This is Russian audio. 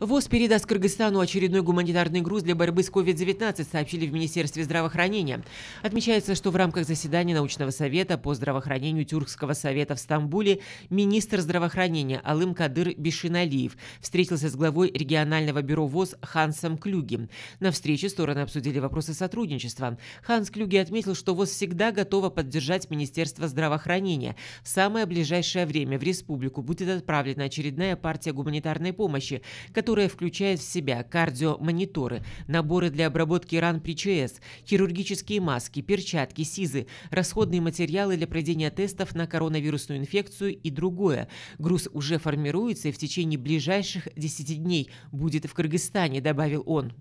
ВОЗ передаст Кыргызстану очередной гуманитарный груз для борьбы с COVID-19, сообщили в Министерстве здравоохранения. Отмечается, что в рамках заседания научного совета по здравоохранению Тюркского совета в Стамбуле министр здравоохранения Алым Кадыр Бишиналиев встретился с главой регионального бюро ВОЗ Хансом Клюги. На встрече стороны обсудили вопросы сотрудничества. Ханс Клюги отметил, что ВОЗ всегда готова поддержать Министерство здравоохранения. В самое ближайшее время в республику будет отправлена очередная партия гуманитарной помощи, которая которая включает в себя кардиомониторы, наборы для обработки ран при ЧС, хирургические маски, перчатки, сизы, расходные материалы для проведения тестов на коронавирусную инфекцию и другое. Груз уже формируется и в течение ближайших 10 дней будет в Кыргызстане, добавил он.